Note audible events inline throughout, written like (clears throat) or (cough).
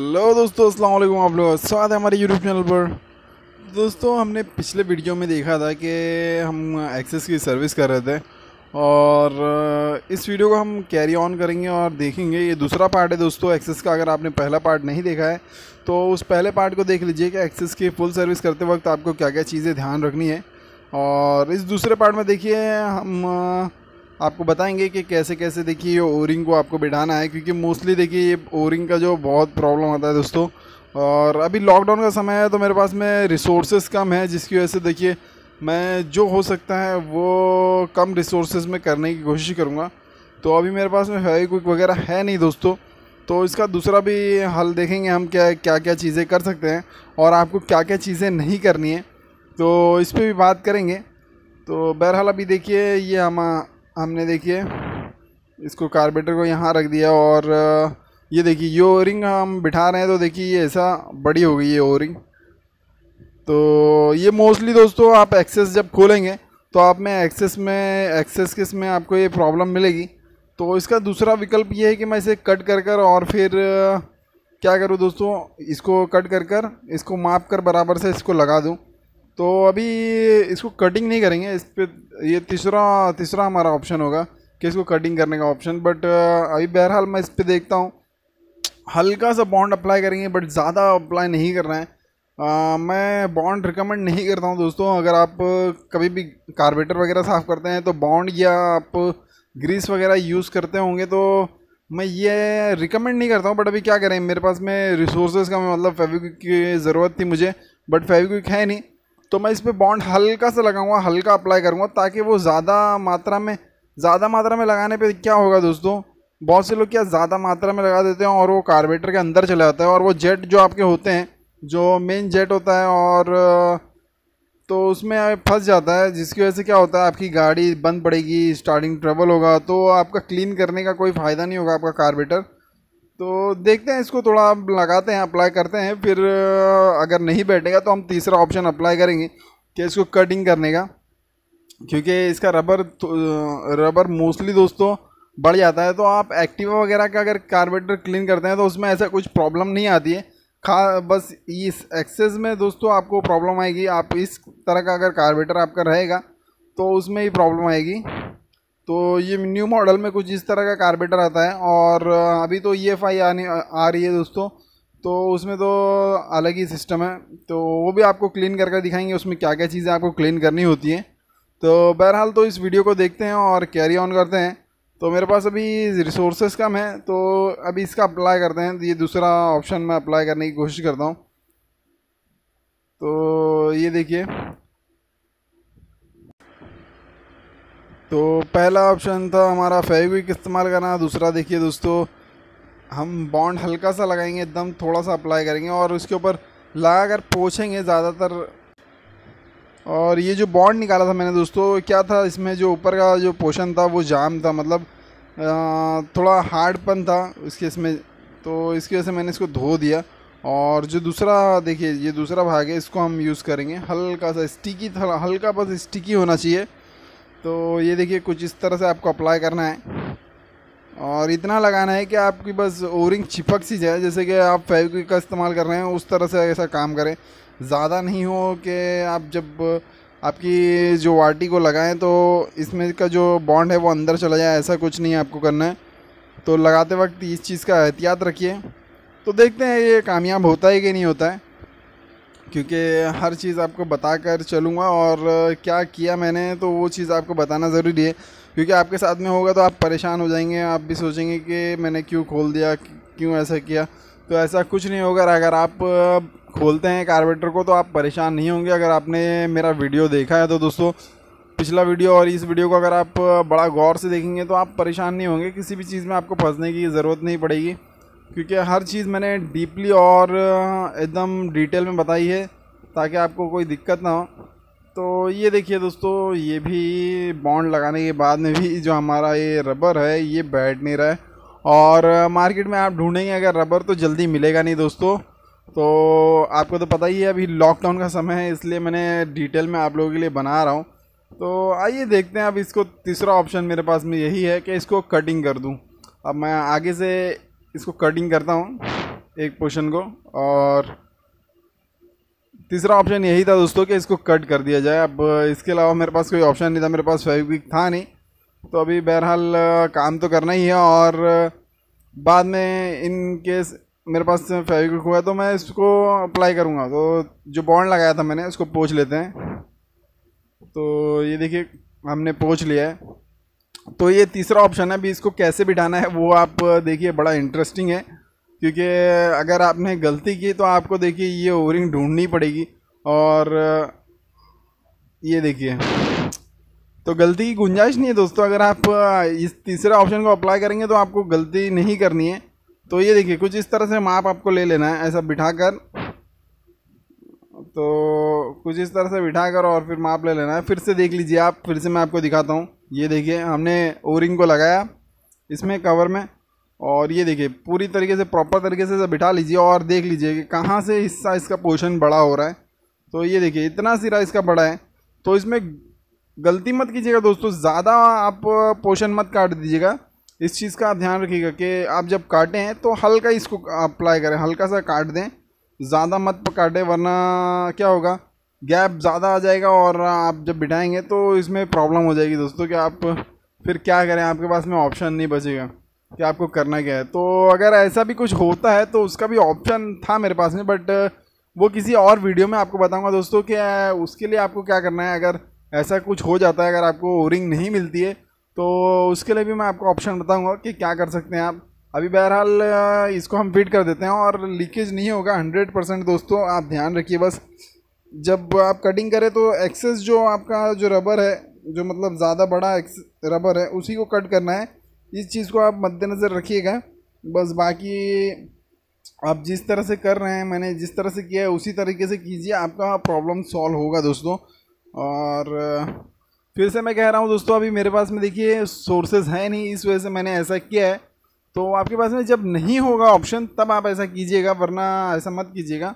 hello दोस्तों अस्सलाम वालेकुम आप लोग स्वागत है हमारे यूट्यूब चैनल पर दोस्तों हमने पिछले वीडियो में देखा था कि हम एक्सेस की सर्विस कर रहे थे और इस वीडियो को हम कैरी ऑन करेंगे और देखेंगे ये दूसरा पार्ट है दोस्तों एक्सेस का अगर आपने पहला पार्ट नहीं देखा है तो उस पहले पार्ट को देख लीजिए कि एक्सेस की फुल सर्विस करते वक्त आपको क्या क्या चीज़ें ध्यान रखनी है और इस दूसरे पार्ट में देखिए हम आपको बताएंगे कि कैसे कैसे देखिए ये ओरिंग को आपको बिठाना है क्योंकि मोस्टली देखिए ये ओरिंग का जो बहुत प्रॉब्लम आता है दोस्तों और अभी लॉकडाउन का समय है तो मेरे पास में रिसोर्सेज कम है जिसकी वजह से देखिए मैं जो हो सकता है वो कम रिसोर्सेज में करने की कोशिश करूँगा तो अभी मेरे पास में फेवी क्विक वगैरह है नहीं दोस्तों तो इसका दूसरा भी हल देखेंगे हम क्या क्या क्या चीज़ें कर सकते हैं और आपको क्या क्या चीज़ें नहीं करनी है तो इस पर भी बात करेंगे तो बहरहाल अभी देखिए ये हम हमने देखिए इसको कार्बेटर को यहाँ रख दिया और ये देखिए ये ओरिंग हम बिठा रहे हैं तो देखिए ये ऐसा बड़ी हो गई ये ओरिंग तो ये मोस्टली दोस्तों आप एक्सेस जब खोलेंगे तो आप में एक्सेस में एक्सेस किस में आपको ये प्रॉब्लम मिलेगी तो इसका दूसरा विकल्प ये है कि मैं इसे कट कर कर और फिर क्या करूँ दोस्तों इसको कट कर कर इसको माप कर बराबर से इसको लगा दूँ तो अभी इसको कटिंग नहीं करेंगे इस पर ये तीसरा तीसरा हमारा ऑप्शन होगा कि इसको कटिंग करने का ऑप्शन बट अभी बहरहाल मैं इस पर देखता हूँ हल्का सा बॉन्ड अप्लाई करेंगे बट ज़्यादा अप्लाई नहीं करना है आ, मैं बॉन्ड रिकमेंड नहीं करता हूँ दोस्तों अगर आप कभी भी कार्बेटर वगैरह साफ़ करते हैं तो बॉन्ड या आप ग्रीस वगैरह यूज़ करते होंगे तो मैं ये रिकमेंड नहीं करता हूँ बट अभी क्या करें मेरे पास में रिसोर्सेज का मतलब फेविक की ज़रूरत थी मुझे बट फेविक है नहीं तो मैं इस पर बॉन्ड हल्का सा लगाऊंगा हल्का अप्लाई करूँगा ताकि वो ज़्यादा मात्रा में ज़्यादा मात्रा में लगाने पे क्या होगा दोस्तों बहुत से लोग क्या ज़्यादा मात्रा में लगा देते हैं और वो कार्बेटर के अंदर चला जाता है और वो जेट जो आपके होते हैं जो मेन जेट होता है और तो उसमें फंस जाता है जिसकी वजह से क्या होता है आपकी गाड़ी बंद पड़ेगी स्टार्टिंग ट्रबल होगा तो आपका क्लीन करने का कोई फ़ायदा नहीं होगा आपका कार्बेटर तो देखते हैं इसको थोड़ा लगाते हैं अप्लाई करते हैं फिर अगर नहीं बैठेगा तो हम तीसरा ऑप्शन अप्लाई करेंगे कि इसको कटिंग करने का क्योंकि इसका रबर रबर मोस्टली दोस्तों बढ़ जाता है तो आप एक्टिवा वगैरह का अगर कार्बेटर क्लीन करते हैं तो उसमें ऐसा कुछ प्रॉब्लम नहीं आती है खा बस इस एक्सेस में दोस्तों आपको प्रॉब्लम आएगी आप इस तरह का अगर कार्बेटर आपका रहेगा तो उसमें ही प्रॉब्लम आएगी तो ये न्यू मॉडल में कुछ इस तरह का कार्बेटर आता है और अभी तो ई एफ आई आने आ रही है दोस्तों तो उसमें तो अलग ही सिस्टम है तो वो भी आपको क्लीन करके दिखाएंगे उसमें क्या क्या चीज़ें आपको क्लीन करनी होती हैं तो बहरहाल तो इस वीडियो को देखते हैं और कैरी ऑन करते हैं तो मेरे पास अभी रिसोर्सेस कम है तो अभी इसका अप्लाई करते हैं ये दूसरा ऑप्शन मैं अप्लाई करने की कोशिश करता हूँ तो ये देखिए तो पहला ऑप्शन था हमारा फेविक इस्तेमाल करना दूसरा देखिए दोस्तों हम बॉन्ड हल्का सा लगाएंगे एकदम थोड़ा सा अप्लाई करेंगे और उसके ऊपर लगा कर पोछेंगे ज़्यादातर और ये जो बॉन्ड निकाला था मैंने दोस्तों क्या था इसमें जो ऊपर का जो पोशन था वो जाम था मतलब थोड़ा हार्डपन था उसके इसमें तो इसकी वजह से मैंने इसको धो दिया और जो दूसरा देखिए ये दूसरा भाग है इसको हम यूज़ करेंगे हल्का सा स्टिकी हल्का बस स्टिकी होना चाहिए तो ये देखिए कुछ इस तरह से आपको अप्लाई करना है और इतना लगाना है कि आपकी बस ओरिंग चिपक सी जाए जैसे कि आप फेविक्विक का इस्तेमाल कर रहे हैं उस तरह से ऐसा काम करें ज़्यादा नहीं हो कि आप जब आपकी जो वाटी को लगाएं तो इसमें का जो बॉन्ड है वो अंदर चला जाए ऐसा कुछ नहीं आपको करना है तो लगाते वक्त इस चीज़ का एहतियात रखिए तो देखते हैं ये कामयाब होता है कि नहीं होता है क्योंकि हर चीज़ आपको बता कर चलूँगा और क्या किया मैंने तो वो चीज़ आपको बताना ज़रूरी है क्योंकि आपके साथ में होगा तो आप परेशान हो जाएंगे आप भी सोचेंगे कि मैंने क्यों खोल दिया क्यों ऐसा किया तो ऐसा कुछ नहीं होगा अगर आप खोलते हैं कार्बेटर को तो आप परेशान नहीं होंगे अगर आपने मेरा वीडियो देखा है तो दोस्तों पिछला वीडियो और इस वीडियो को अगर आप बड़ा गौर से देखेंगे तो आप परेशान नहीं होंगे किसी भी चीज़ में आपको फंसने की ज़रूरत नहीं पड़ेगी क्योंकि हर चीज़ मैंने डीपली और एकदम डिटेल में बताई है ताकि आपको कोई दिक्कत ना हो तो ये देखिए दोस्तों ये भी बॉन्ड लगाने के बाद में भी जो हमारा ये रबर है ये बैठ नहीं रहा है और मार्केट में आप ढूंढेंगे अगर रबर तो जल्दी मिलेगा नहीं दोस्तों तो आपको तो पता ही है अभी लॉकडाउन का समय है इसलिए मैंने डिटेल में आप लोगों के लिए बना रहा हूँ तो आइए देखते हैं अब इसको तीसरा ऑप्शन मेरे पास में यही है कि इसको कटिंग कर दूँ अब मैं आगे से इसको कटिंग करता हूँ एक पोर्शन को और तीसरा ऑप्शन यही था दोस्तों कि इसको कट कर दिया जाए अब इसके अलावा मेरे पास कोई ऑप्शन नहीं था मेरे पास फेविक था नहीं तो अभी बहरहाल काम तो करना ही है और बाद में इन केस मेरे पास फेविक हुआ तो मैं इसको अप्लाई करूँगा तो जो बॉन्ड लगाया था मैंने उसको पोछ लेते हैं तो ये देखिए हमने पोछ लिया है तो ये तीसरा ऑप्शन है अभी इसको कैसे बिठाना है वो आप देखिए बड़ा इंटरेस्टिंग है क्योंकि अगर आपने गलती की तो आपको देखिए ये ओवरिंग ढूंढनी पड़ेगी और ये देखिए तो गलती की गुंजाइश नहीं है दोस्तों अगर आप इस तीसरे ऑप्शन को अप्लाई करेंगे तो आपको गलती नहीं करनी है तो ये देखिए कुछ इस तरह से माप आपको ले लेना है ऐसा बिठा कर तो कुछ इस तरह से बिठा कर और फिर माप ले लेना है फिर से देख लीजिए आप फिर से मैं आपको दिखाता हूँ ये देखिए हमने ओरिंग को लगाया इसमें कवर में और ये देखिए पूरी तरीके से प्रॉपर तरीके से बिठा लीजिए और देख लीजिए कि कहाँ से हिस्सा इसका पोर्शन बड़ा हो रहा है तो ये देखिए इतना सिरा इसका बड़ा है तो इसमें गलती मत कीजिएगा दोस्तों ज़्यादा आप पोर्शन मत काट दीजिएगा इस चीज़ का ध्यान रखिएगा कि आप जब काटें तो हल्का इसको अप्लाई करें हल्का सा काट दें ज़्यादा मत काटें वरना क्या होगा गैप ज़्यादा आ जाएगा और आप जब बिठाएंगे तो इसमें प्रॉब्लम हो जाएगी दोस्तों कि आप फिर क्या करें आपके पास में ऑप्शन नहीं बचेगा कि आपको करना क्या है तो अगर ऐसा भी कुछ होता है तो उसका भी ऑप्शन था मेरे पास में बट वो किसी और वीडियो में आपको बताऊंगा दोस्तों कि उसके लिए आपको क्या करना है अगर ऐसा कुछ हो जाता है अगर आपको रिंग नहीं मिलती है तो उसके लिए भी मैं आपको ऑप्शन बताऊंगा कि क्या कर सकते हैं आप अभी बहरहाल इसको हम फिट कर देते हैं और लीकेज नहीं होगा हंड्रेड परसेंट दोस्तों आप ध्यान रखिए बस जब आप कटिंग करें तो एक्सेस जो आपका जो रबर है जो मतलब ज़्यादा बड़ा रबर है उसी को कट करना है इस चीज़ को आप मद्देनज़र रखिएगा बस बाकी आप जिस तरह से कर रहे हैं मैंने जिस तरह से किया है उसी तरीके से कीजिए आपका प्रॉब्लम सॉल्व होगा दोस्तों और फिर से मैं कह रहा हूँ दोस्तों अभी मेरे पास में देखिए सोर्सेज हैं नहीं इस वजह से मैंने ऐसा किया है तो आपके पास में जब नहीं होगा ऑप्शन तब आप ऐसा कीजिएगा वरना ऐसा मत कीजिएगा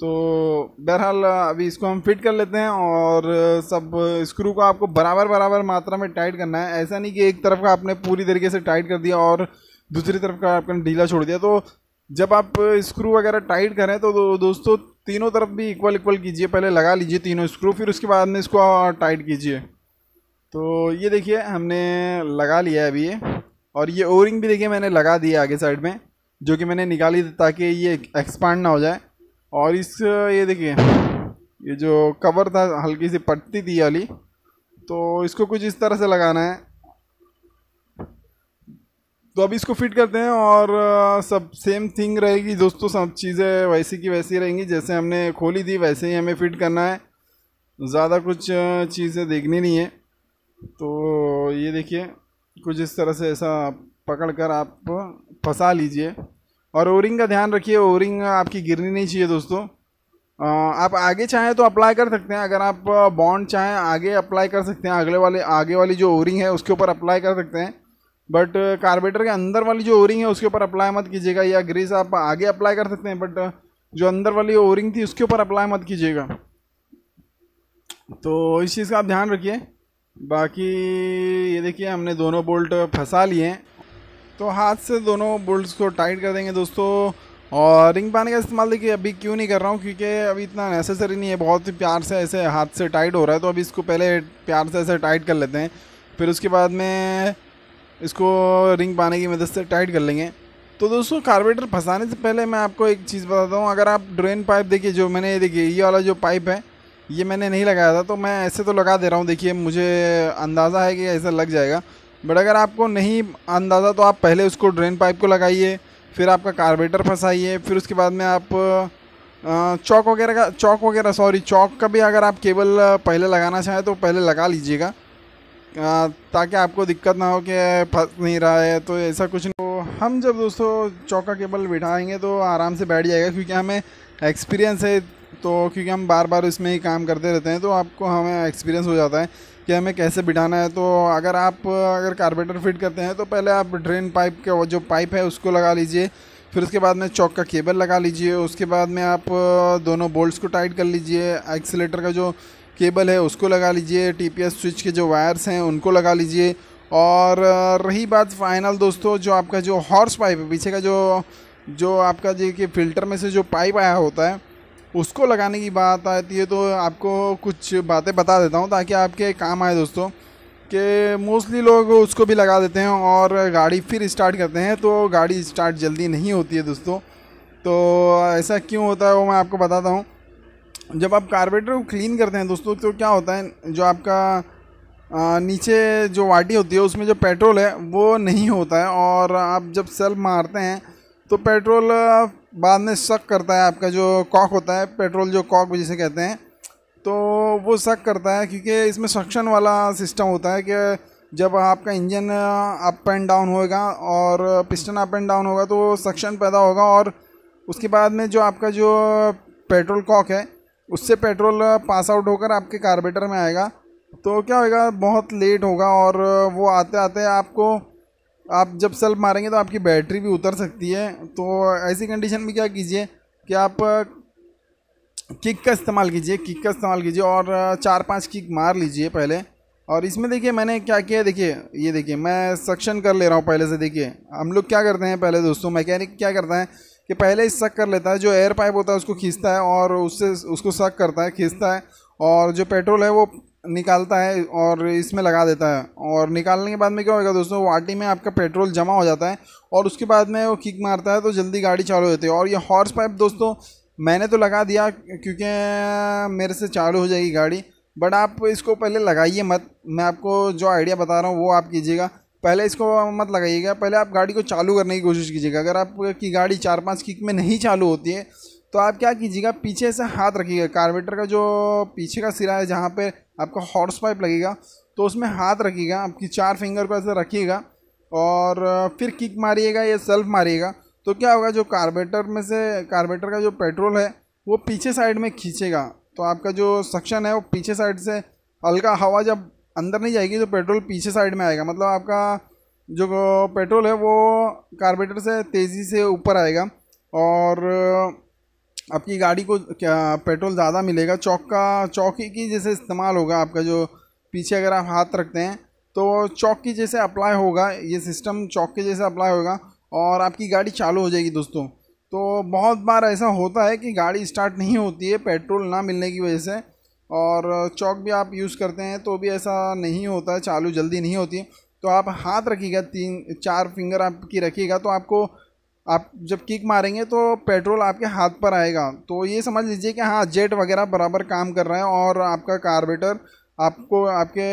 तो बहरहाल अभी इसको हम फिट कर लेते हैं और सब स्क्रू को आपको बराबर बराबर मात्रा में टाइट करना है ऐसा नहीं कि एक तरफ का आपने पूरी तरीके से टाइट कर दिया और दूसरी तरफ का आपने ढीला छोड़ दिया तो जब आप स्क्रू वगैरह टाइट करें तो दो, दोस्तों तीनों तरफ भी इक्वल इक्वल कीजिए पहले लगा लीजिए तीनों स्क्रू फिर उसके बाद में इसको टाइट कीजिए तो ये देखिए हमने लगा लिया है अभी ये और ये ओरिंग भी देखिए मैंने लगा दिया आगे साइड में जो कि मैंने निकाली ताकि ये एक्सपांड ना हो जाए और इस ये देखिए ये जो कवर था हल्की सी पट्टी थी वाली तो इसको कुछ इस तरह से लगाना है तो अब इसको फिट करते हैं और सब सेम थिंग रहेगी दोस्तों सब चीज़ें वैसी की वैसी रहेंगी जैसे हमने खोली थी वैसे ही हमें फिट करना है ज़्यादा कुछ चीज़ें देखनी नहीं है तो ये देखिए कुछ इस तरह से ऐसा पकड़ कर आप फंसा लीजिए और ओरिंग का ध्यान रखिए ओरिंग आपकी गिरनी नहीं चाहिए दोस्तों आप आगे चाहें तो अप्लाई कर सकते हैं अगर आप बॉन्ड चाहें आगे अप्लाई कर सकते हैं अगले वाले आगे वाली जो ओरिंग है उसके ऊपर अप्लाई कर सकते हैं बट कार्बेटर के अंदर वाली जो ओरिंग है उसके ऊपर अप्लाई मत कीजिएगा या ग्रीस आप आगे अप्लाई कर सकते हैं बट जो अंदर वाली ओरिंग थी उसके ऊपर अप्लाई मत कीजिएगा तो इस चीज़ का आप ध्यान रखिए बाकी ये देखिए हमने दोनों बोल्ट फंसा लिए हैं तो हाथ से दोनों बोल्ट्स को टाइट कर देंगे दोस्तों और रिंग पाने का इस्तेमाल देखिए अभी क्यों नहीं कर रहा हूँ क्योंकि अभी इतना नेसेसरी नहीं है बहुत ही प्यार से ऐसे हाथ से टाइट हो रहा है तो अभी इसको पहले प्यार से ऐसे टाइट कर लेते हैं फिर उसके बाद में इसको रिंग पाने की मदद से टाइट कर लेंगे तो दोस्तों कार्बेटर फंसाने से पहले मैं आपको एक चीज़ बताता हूँ अगर आप ड्रेन पाइप देखिए जो मैंने ये देखिए ये वाला जो पाइप है ये मैंने नहीं लगाया था तो मैं ऐसे तो लगा दे रहा हूँ देखिए मुझे अंदाज़ा है कि ऐसा लग जाएगा बट अगर आपको नहीं अंदाज़ा तो आप पहले उसको ड्रेन पाइप को लगाइए फिर आपका कार्बेटर फंसाइए फिर उसके बाद में आप चौक वगैरह का चौक वगैरह सॉरी चौक का भी अगर आप केबल पहले लगाना चाहें तो पहले लगा लीजिएगा ताकि आपको दिक्कत ना हो कि फंस नहीं रहा है तो ऐसा कुछ नहीं तो हम जब दोस्तों चौक का केबल बिठाएंगे तो आराम से बैठ जाएगा क्योंकि हमें एक्सपीरियंस है तो क्योंकि हम बार बार इसमें ही काम करते रहते हैं तो आपको हमें एक्सपीरियंस हो जाता है कि हमें कैसे बिठाना है तो अगर आप अगर कार्बेटर फिट करते हैं तो पहले आप ड्रेन पाइप के जो पाइप है उसको लगा लीजिए फिर उसके बाद में चौक का केबल लगा लीजिए उसके बाद में आप दोनों बोल्ट्स को टाइट कर लीजिए एक्सीटर का जो केबल है उसको लगा लीजिए टीपीएस स्विच के जो वायर्स हैं उनको लगा लीजिए और रही बात फाइनल दोस्तों जो आपका जो हॉर्स पाइप है पीछे का जो जो आपका जी कि फ़िल्टर में से जो पाइप आया होता है उसको लगाने की बात आती है तो आपको कुछ बातें बता देता हूँ ताकि आपके काम आए दोस्तों कि मोस्टली लोग उसको भी लगा देते हैं और गाड़ी फिर स्टार्ट करते हैं तो गाड़ी स्टार्ट जल्दी नहीं होती है दोस्तों तो ऐसा क्यों होता है वो मैं आपको बताता हूँ जब आप कार्बेटर को क्लीन करते हैं दोस्तों तो क्या होता है जो आपका नीचे जो वाटी होती है उसमें जो पेट्रोल है वो नहीं होता है और आप जब सेल्फ मारते हैं तो पेट्रोल बाद में शक करता है आपका जो कॉक होता है पेट्रोल जो कॉक जिसे कहते हैं तो वो शक करता है क्योंकि इसमें सक्शन वाला सिस्टम होता है कि जब आपका इंजन अप एंड डाउन होएगा और पिस्टन अप एंड डाउन होगा तो सक्शन पैदा होगा और उसके बाद में जो आपका जो पेट्रोल कॉक है उससे पेट्रोल पास आउट होकर आपके कार्बेटर में आएगा तो क्या होएगा बहुत लेट होगा और वो आते आते आपको आप जब सेल्फ मारेंगे तो आपकी बैटरी भी उतर सकती है तो ऐसी कंडीशन में क्या कीजिए कि आप किक का इस्तेमाल कीजिए किक का इस्तेमाल कीजिए और चार पांच किक मार लीजिए पहले और इसमें देखिए मैंने क्या किया देखिए ये देखिए मैं सक्शन कर ले रहा हूँ पहले से देखिए हम लोग क्या करते हैं पहले दोस्तों मैकेनिक क्या करता है कि पहले इस सक कर लेता है जो एयर पाइप होता है उसको खींचता है और उससे उसको सक करता है खींचता है और जो पेट्रोल है वो निकालता है और इसमें लगा देता है और निकालने के बाद में क्या होगा दोस्तों वाटी में आपका पेट्रोल जमा हो जाता है और उसके बाद में वो किक मारता है तो जल्दी गाड़ी चालू होती है और ये हॉर्स पाइप दोस्तों मैंने तो लगा दिया क्योंकि मेरे से चालू हो जाएगी गाड़ी बट आप इसको पहले लगाइए मत मैं आपको जो आइडिया बता रहा हूँ वो आप कीजिएगा पहले इसको मत लगाइएगा पहले आप गाड़ी को चालू करने की कोशिश कीजिएगा अगर आपकी गाड़ी चार पाँच किक में नहीं चालू होती है तो आप क्या कीजिएगा पीछे से हाथ रखिएगा कार्बेटर का जो पीछे का सिरा है जहाँ पर आपका हॉर्स पाइप लगेगा तो उसमें हाथ रखिएगा आपकी चार फिंगर को ऐसे रखिएगा और फिर किक मारिएगा या सेल्फ मारिएगा तो क्या होगा जो कार्बेटर में से कार्बेटर का जो पेट्रोल है वो पीछे साइड में खींचेगा तो आपका जो सक्शन है वो पीछे साइड से हल्का हवा जब अंदर नहीं जाएगी तो पेट्रोल पीछे साइड में आएगा मतलब आपका जो पेट्रोल है वो कार्बेटर से तेज़ी से ऊपर आएगा और आपकी गाड़ी को क्या पेट्रोल ज़्यादा मिलेगा चौक का चौकी की जैसे इस्तेमाल होगा आपका जो पीछे अगर आप हाथ रखते हैं तो चौक की जैसे अप्लाई होगा ये सिस्टम चौक के जैसे अप्लाई होगा और आपकी गाड़ी चालू हो जाएगी दोस्तों तो बहुत बार ऐसा होता है कि गाड़ी स्टार्ट नहीं होती है पेट्रोल ना मिलने की वजह से और चौक भी आप यूज़ करते हैं तो भी ऐसा नहीं होता है चालू जल्दी नहीं होती तो आप हाथ रखिएगा तीन चार फिंगर आपकी रखिएगा तो आपको आप जब किक मारेंगे तो पेट्रोल आपके हाथ पर आएगा तो ये समझ लीजिए कि हाँ जेट वगैरह बराबर काम कर रहा है और आपका कार्बेटर आपको आपके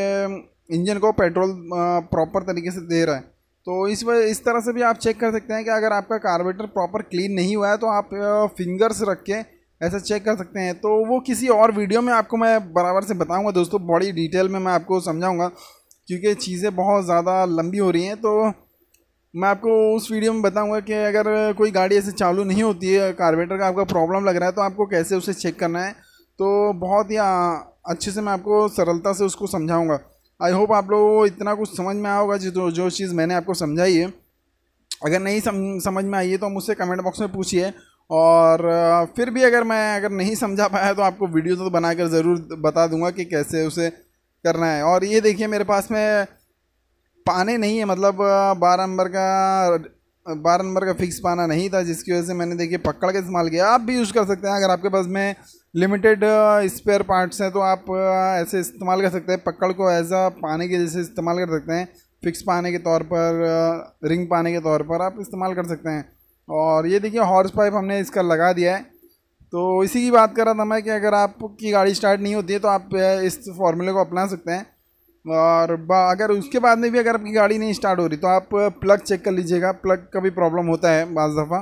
इंजन को पेट्रोल प्रॉपर तरीके से दे रहा है तो इस वजह इस तरह से भी आप चेक कर सकते हैं कि अगर आपका कार्बेटर प्रॉपर क्लीन नहीं हुआ है तो आप फिंगर्स रख के ऐसा चेक कर सकते हैं तो वो किसी और वीडियो में आपको मैं बराबर से बताऊंगा दोस्तों बड़ी डिटेल में मैं आपको समझाऊंगा क्योंकि चीज़ें बहुत ज़्यादा लंबी हो रही हैं तो मैं आपको उस वीडियो में बताऊंगा कि अगर कोई गाड़ी ऐसे चालू नहीं होती है कार्बेटर का आपका प्रॉब्लम लग रहा है तो आपको कैसे उसे चेक करना है तो बहुत ही अच्छे से मैं आपको सरलता से उसको समझाऊंगा आई होप आप लोगों को इतना कुछ समझ में आओगा जो जो चीज़ मैंने आपको समझाई है अगर नहीं सम, समझ में आई है तो मुझसे कमेंट बॉक्स में पूछिए और फिर भी अगर मैं अगर नहीं समझा पाया तो आपको वीडियो तो बनाकर ज़रूर बता दूंगा कि कैसे उसे करना है और ये देखिए मेरे पास में पाने नहीं है मतलब बारह नंबर का बारह नंबर का फिक्स पाना नहीं था जिसकी वजह से मैंने देखिए पकड़ के इस्तेमाल किया आप भी यूज़ कर सकते हैं अगर आपके पास में लिमिटेड स्पेयर पार्ट्स हैं तो आप ऐसे इस्तेमाल कर सकते हैं पकड़ को एज आ पाने के जैसे इस्तेमाल कर सकते हैं फिक्स पाने के तौर पर रिंग पाने के तौर पर आप इस्तेमाल कर सकते हैं और ये देखिए हॉर्स पाइप हमने इसका लगा दिया है तो इसी की बात कर रहा था मैं कि अगर आपकी गाड़ी स्टार्ट नहीं होती है तो आप इस फार्मूले को अपना सकते हैं और अगर उसके बाद में भी अगर आपकी गाड़ी नहीं स्टार्ट हो रही तो आप प्लग चेक कर लीजिएगा प्लग का भी प्रॉब्लम होता है बज दफ़ा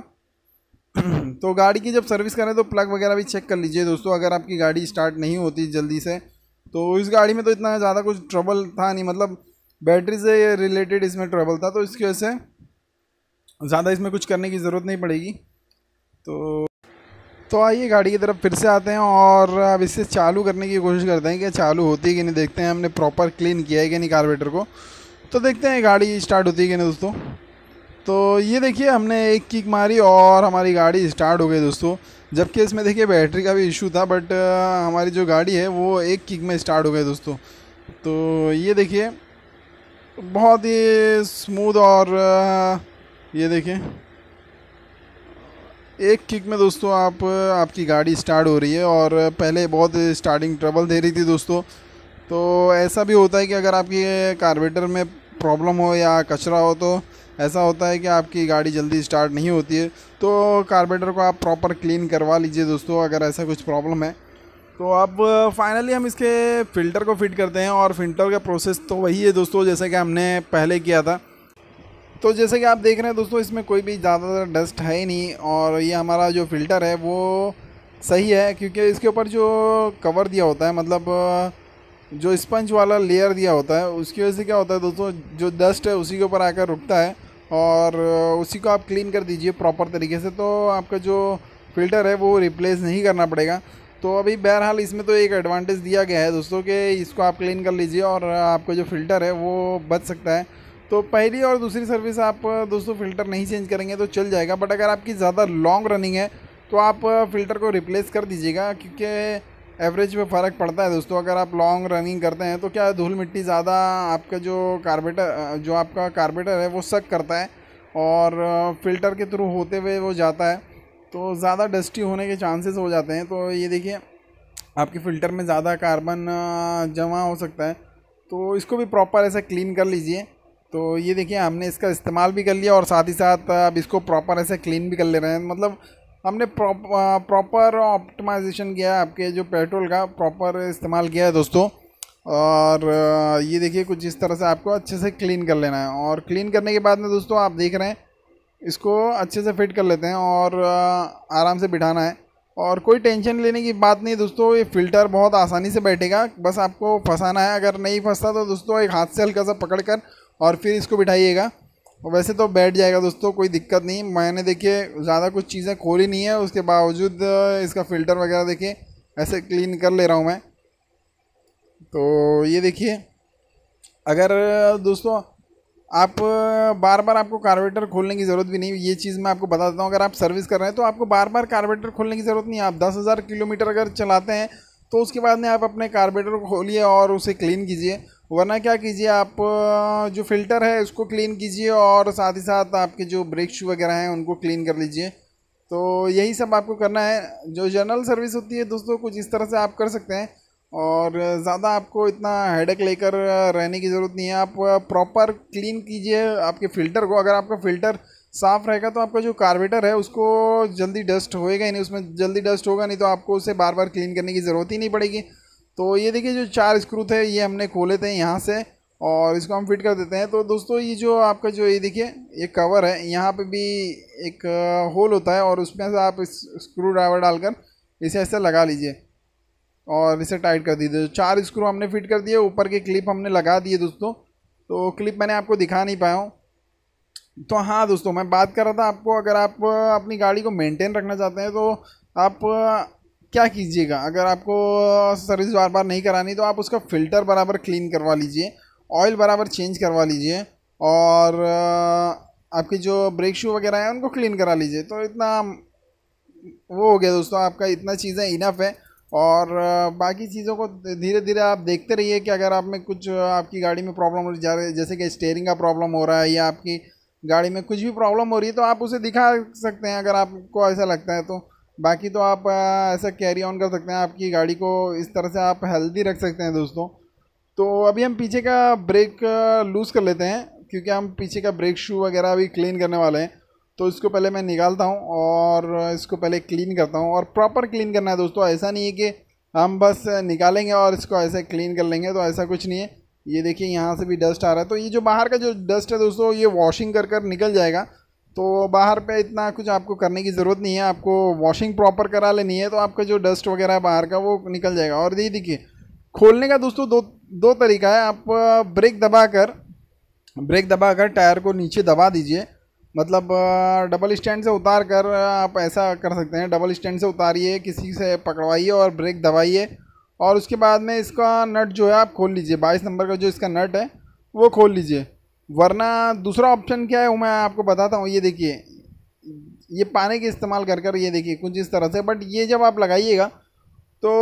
(clears throat) तो गाड़ी की जब सर्विस करें तो प्लग वगैरह भी चेक कर लीजिए दोस्तों अगर आपकी गाड़ी स्टार्ट नहीं होती जल्दी से तो इस गाड़ी में तो इतना ज़्यादा कुछ ट्रबल था नहीं मतलब बैटरी से रिलेटेड इसमें ट्रबल था तो इसकी वजह से ज़्यादा इसमें कुछ करने की ज़रूरत नहीं पड़ेगी तो तो आइए गाड़ी की तरफ फिर से आते हैं और अब इसे चालू करने की कोशिश करते हैं कि चालू होती है कि नहीं देखते हैं हमने प्रॉपर क्लीन किया है कि नहीं कार्बेटर को तो देखते हैं गाड़ी स्टार्ट होती है कि नहीं दोस्तों तो ये देखिए हमने एक किक मारी और हमारी गाड़ी स्टार्ट हो गई दोस्तों जबकि इसमें देखिए बैटरी का भी इशू था बट हमारी जो गाड़ी है वो एक किक में स्टार्ट हो गई दोस्तों तो ये देखिए बहुत ही स्मूथ और ये देखिए एक किक में दोस्तों आप आपकी गाड़ी स्टार्ट हो रही है और पहले बहुत स्टार्टिंग ट्रबल दे रही थी दोस्तों तो ऐसा भी होता है कि अगर आपकी कार्बेटर में प्रॉब्लम हो या कचरा हो तो ऐसा होता है कि आपकी गाड़ी जल्दी स्टार्ट नहीं होती है तो कार्बेटर को आप प्रॉपर क्लीन करवा लीजिए दोस्तों अगर ऐसा कुछ प्रॉब्लम है तो अब फाइनली हम इसके फ़िल्टर को फिट करते हैं और फिल्टर का प्रोसेस तो वही है दोस्तों जैसे कि हमने पहले किया था तो जैसे कि आप देख रहे हैं दोस्तों इसमें कोई भी ज़्यादा डस्ट है ही नहीं और ये हमारा जो फ़िल्टर है वो सही है क्योंकि इसके ऊपर जो कवर दिया होता है मतलब जो स्पंज वाला लेयर दिया होता है उसकी वजह से क्या होता है दोस्तों जो डस्ट है उसी के ऊपर आकर रुकता है और उसी को आप क्लीन कर दीजिए प्रॉपर तरीके से तो आपका जो फ़िल्टर है वो रिप्लेस नहीं करना पड़ेगा तो अभी बहरहाल इसमें तो एक एडवांटेज दिया गया है दोस्तों कि इसको आप क्लीन कर लीजिए और आपका जो फ़िल्टर है वो बच सकता है तो पहली और दूसरी सर्विस आप दोस्तों फ़िल्टर नहीं चेंज करेंगे तो चल जाएगा बट अगर आपकी ज़्यादा लॉन्ग रनिंग है तो आप फ़िल्टर को रिप्लेस कर दीजिएगा क्योंकि एवरेज पे फ़र्क पड़ता है दोस्तों अगर आप लॉन्ग रनिंग करते हैं तो क्या धूल मिट्टी ज़्यादा आपका जो कार्बेटर जो आपका कार्बेटर है वो सक करता है और फिल्टर के थ्रू होते हुए वो जाता है तो ज़्यादा डस्टी होने के चांसेस हो जाते हैं तो ये देखिए आपके फ़िल्टर में ज़्यादा कार्बन जमा हो सकता है तो इसको भी प्रॉपर ऐसा क्लीन कर लीजिए तो ये देखिए हमने इसका इस्तेमाल भी कर लिया और साथ ही साथ अब इसको प्रॉपर ऐसे क्लीन भी कर ले रहे हैं मतलब हमने प्रॉपर ऑप्टिमाइजेशन किया है आपके जो पेट्रोल का प्रॉपर इस्तेमाल किया है दोस्तों और ये देखिए कुछ इस तरह से आपको अच्छे से क्लीन कर लेना है और क्लीन करने के बाद में दोस्तों आप देख रहे हैं इसको अच्छे से फिट कर लेते हैं और आराम से बिठाना है और कोई टेंशन लेने की बात नहीं दोस्तों ये फ़िल्टर बहुत आसानी से बैठेगा बस आपको फंसाना है अगर नहीं फंसता तो दोस्तों एक हाथ से हल्का सा पकड़ कर और फिर इसको बिठाइएगा और वैसे तो बैठ जाएगा दोस्तों कोई दिक्कत नहीं मैंने देखिए ज़्यादा कुछ चीज़ें खोली नहीं है उसके बावजूद इसका फ़िल्टर वगैरह देखिए ऐसे क्लीन कर ले रहा हूँ मैं तो ये देखिए अगर दोस्तों आप बार बार आपको कार्बेटर खोलने की ज़रूरत भी नहीं ये चीज़ मैं आपको बता देता हूँ अगर आप सर्विस कर रहे हैं तो आपको बार बार कार्बेटर खोलने की ज़रूरत नहीं आप दस हज़ार किलोमीटर अगर चलाते हैं तो उसके बाद में आप अपने कार्बेटर को खोलिए और उसे क्लीन कीजिए वरना क्या कीजिए आप जो फ़िल्टर है उसको क्लीन कीजिए और साथ ही साथ आपके जो ब्रेक शू वगैरह हैं उनको क्लीन कर लीजिए तो यही सब आपको करना है जो जनरल सर्विस होती है दोस्तों कुछ इस तरह से आप कर सकते हैं और ज़्यादा आपको इतना हेडेक लेकर रहने की ज़रूरत नहीं है आप प्रॉपर क्लीन कीजिए आपके फ़िल्टर को अगर आपका फ़िल्टर साफ़ रहेगा तो आपका जो कार्बेटर है उसको जल्दी डस्ट होएगा ही नहीं उसमें जल्दी डस्ट होगा नहीं तो आपको उसे बार बार क्लीन करने की ज़रूरत ही नहीं पड़ेगी तो ये देखिए जो चार स्क्रू थे ये हमने खोले थे यहाँ से और इसको हम फिट कर देते हैं तो दोस्तों ये जो आपका जो ये देखिए ये कवर है यहाँ पे भी एक होल होता है और उसमें से आप इस स्क्रू ड्राइवर डालकर इसे ऐसे लगा लीजिए और इसे टाइट कर दीजिए तो चार स्क्रू हमने फिट कर दिए ऊपर के क्लिप हमने लगा दिए दोस्तों तो क्लिप मैंने आपको दिखा नहीं पाया हूँ तो हाँ दोस्तों मैं बात कर रहा था आपको अगर आप अपनी गाड़ी को मेनटेन रखना चाहते हैं तो आप क्या कीजिएगा अगर आपको सर्विस बार बार नहीं करानी तो आप उसका फ़िल्टर बराबर क्लीन करवा लीजिए ऑयल बराबर चेंज करवा लीजिए और आपके जो ब्रेक शू वगैरह हैं उनको क्लीन करा लीजिए तो इतना वो हो गया दोस्तों आपका इतना चीज़ें इनफ है और बाकी चीज़ों को धीरे धीरे आप देखते रहिए कि अगर आप में कुछ आपकी गाड़ी में प्रॉब्लम हो जा रही जैसे कि स्टेयरिंग का प्रॉब्लम हो रहा है या आपकी गाड़ी में कुछ भी प्रॉब्लम हो रही है तो आप उसे दिखा सकते हैं अगर आपको ऐसा लगता है तो बाकी तो आप ऐसा कैरी ऑन कर सकते हैं आपकी गाड़ी को इस तरह से आप हेल्दी रख सकते हैं दोस्तों तो अभी हम पीछे का ब्रेक लूज़ कर लेते हैं क्योंकि हम पीछे का ब्रेक शू वगैरह अभी क्लीन करने वाले हैं तो इसको पहले मैं निकालता हूँ और इसको पहले क्लीन करता हूँ और प्रॉपर क्लीन करना है दोस्तों ऐसा नहीं है कि हम बस निकालेंगे और इसको ऐसे क्लीन कर लेंगे तो ऐसा कुछ नहीं है ये देखिए यहाँ से भी डस्ट आ रहा है तो ये जो बाहर का जो डस्ट है दोस्तों ये वॉशिंग कर कर निकल जाएगा तो बाहर पे इतना कुछ आपको करने की ज़रूरत नहीं है आपको वॉशिंग प्रॉपर करा लेनी है तो आपका जो डस्ट वगैरह है बाहर का वो निकल जाएगा और ये देखिए खोलने का दोस्तों दो दो तरीका है आप ब्रेक दबा कर ब्रेक दबा कर टायर को नीचे दबा दीजिए मतलब डबल स्टैंड से उतार कर आप ऐसा कर सकते हैं डबल स्टैंड से उतारिए किसी से पकड़वाइए और ब्रेक दबाइए और उसके बाद में इसका नट जो है आप खोल लीजिए बाईस नंबर का जो इसका नट है वो खोल लीजिए वरना दूसरा ऑप्शन क्या है वो मैं आपको बताता हूँ ये देखिए ये पाने के इस्तेमाल कर कर ये देखिए कुछ इस तरह से बट ये जब आप लगाइएगा तो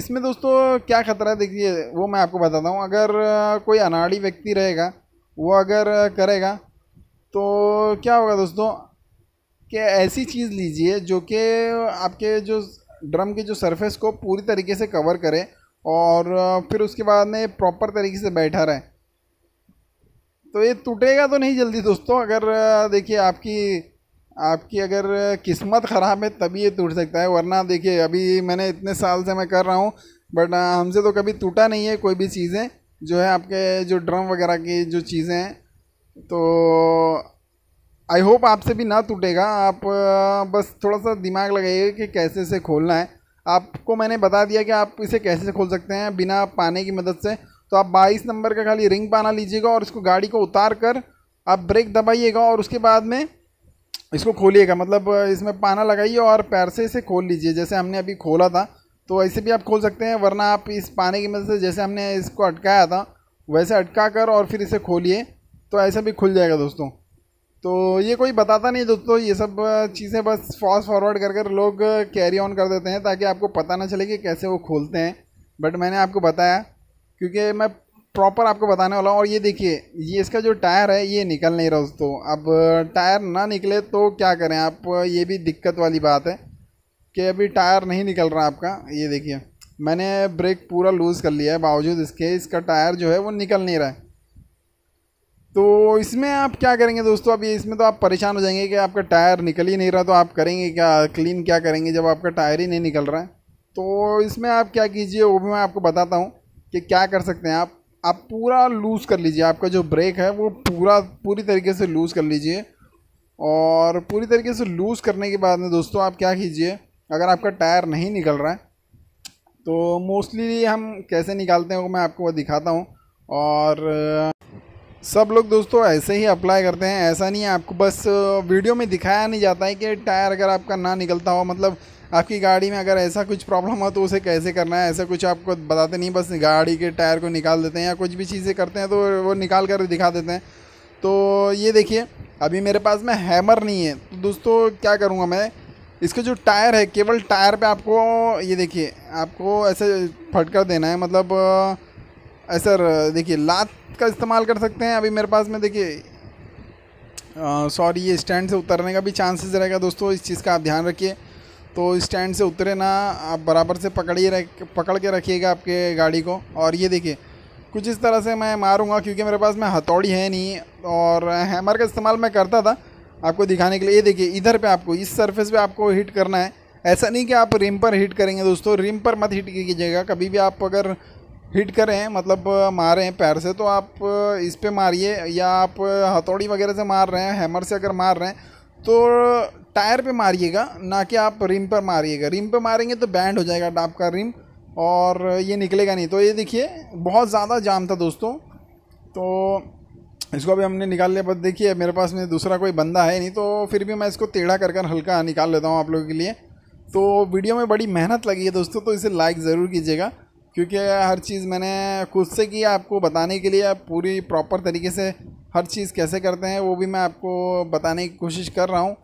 इसमें दोस्तों क्या खतरा है देखिए वो मैं आपको बताता हूँ अगर कोई अनाड़ी व्यक्ति रहेगा वो अगर करेगा तो क्या होगा दोस्तों कि ऐसी चीज़ लीजिए जो कि आपके जो ड्रम के जो सरफेस को पूरी तरीके से कवर करे और फिर उसके बाद में प्रॉपर तरीके से बैठा रहे तो ये टूटेगा तो नहीं जल्दी दोस्तों अगर देखिए आपकी आपकी अगर किस्मत ख़राब है तभी ये टूट सकता है वरना देखिए अभी मैंने इतने साल से मैं कर रहा हूँ बट हमसे तो कभी टूटा नहीं है कोई भी चीज़ें जो है आपके जो ड्रम वगैरह की जो चीज़ें हैं तो आई होप आपसे भी ना टूटेगा आप बस थोड़ा सा दिमाग लगाइए कि कैसे इसे खोलना है आपको मैंने बता दिया कि आप इसे कैसे खोल सकते हैं बिना पाने की मदद से तो आप बाईस नंबर का खाली रिंग पाना लीजिएगा और इसको गाड़ी को उतार कर आप ब्रेक दबाइएगा और उसके बाद में इसको खोलिएगा मतलब इसमें पाना लगाइए और पैर से इसे खोल लीजिए जैसे हमने अभी खोला था तो ऐसे भी आप खोल सकते हैं वरना आप इस पाने की मदद से जैसे हमने इसको अटकाया था वैसे अटका कर और फिर इसे खोलिए तो ऐसा भी खुल जाएगा दोस्तों तो ये कोई बताता नहीं दोस्तों ये सब चीज़ें बस फास्ट फॉरवर्ड कर कर लोग कैरी ऑन कर देते हैं ताकि आपको पता ना चले कि कैसे वो खोलते हैं बट मैंने आपको बताया क्योंकि मैं प्रॉपर आपको बताने वाला हूँ और ये देखिए ये इसका जो टायर है ये निकल नहीं रहा दोस्तों अब टायर ना निकले तो क्या करें आप ये भी दिक्कत वाली बात है कि अभी टायर नहीं निकल रहा आपका ये देखिए मैंने ब्रेक पूरा लूज़ कर लिया है बावजूद इसके इसका टायर जो है वो निकल नहीं रहा है तो इसमें आप क्या करेंगे दोस्तों अभी इसमें तो आप परेशान हो जाएंगे कि आपका टायर निकल ही नहीं रहा तो आप करेंगे क्या क्लीन क्या करेंगे जब आपका टायर ही नहीं निकल रहा है तो इसमें आप क्या कीजिए वो भी मैं आपको बताता हूँ कि क्या कर सकते हैं आप आप पूरा लूज़ कर लीजिए आपका जो ब्रेक है वो पूरा पूरी तरीके से लूज़ कर लीजिए और पूरी तरीके से लूज़ करने के बाद में दोस्तों आप क्या कीजिए अगर आपका टायर नहीं निकल रहा है तो मोस्टली हम कैसे निकालते हैं वो मैं आपको दिखाता हूँ और सब लोग दोस्तों ऐसे ही अप्लाई करते हैं ऐसा नहीं है आपको बस वीडियो में दिखाया नहीं जाता है कि टायर अगर आपका ना निकलता हो मतलब आपकी गाड़ी में अगर ऐसा कुछ प्रॉब्लम हो तो उसे कैसे करना है ऐसा कुछ आपको बताते नहीं बस गाड़ी के टायर को निकाल देते हैं या कुछ भी चीज़ें करते हैं तो वो निकाल कर दिखा देते हैं तो ये देखिए अभी मेरे पास में हैमर नहीं है तो दोस्तों क्या करूँगा मैं इसका जो टायर है केवल टायर पर आपको ये देखिए आपको ऐसे फटकर देना है मतलब सर देखिए लात का इस्तेमाल कर सकते हैं अभी मेरे पास में देखिए सॉरी ये स्टैंड से उतरने का भी चांसेस रहेगा दोस्तों इस चीज़ का आप ध्यान रखिए तो स्टैंड से उतरे ना आप बराबर से पकड़िए रख पकड़ के रखिएगा आपके गाड़ी को और ये देखिए कुछ इस तरह से मैं मारूंगा क्योंकि मेरे पास में हथौड़ी है नहीं और हैमर का इस्तेमाल मैं करता था आपको दिखाने के लिए ये देखिए इधर पे आपको इस सरफेस पे आपको हिट करना है ऐसा नहीं कि आप रिम पर हिट करेंगे दोस्तों रिम पर मत हिट कीजिएगा कभी भी आप अगर हिट करें मतलब मारें पैर से तो आप इस पर मारिए या आप हथौड़ी वगैरह से मार रहे हैं हैमर से अगर मार रहे हैं तो टायर पे मारिएगा ना कि आप रिम पर मारिएगा रिम पर मारेंगे तो बैंड हो जाएगा आपका रिम और ये निकलेगा नहीं तो ये देखिए बहुत ज़्यादा जाम था दोस्तों तो इसको अभी हमने निकाल लिया पर देखिए मेरे पास में दूसरा कोई बंदा है नहीं तो फिर भी मैं इसको टेढ़ा कर कर हल्का निकाल लेता हूँ आप लोगों के लिए तो वीडियो में बड़ी मेहनत लगी है दोस्तों तो इसे लाइक ज़रूर कीजिएगा क्योंकि हर चीज़ मैंने खुद से किया आपको बताने के लिए आप पूरी प्रॉपर तरीके से हर चीज़ कैसे करते हैं वो भी मैं आपको बताने की कोशिश कर रहा हूँ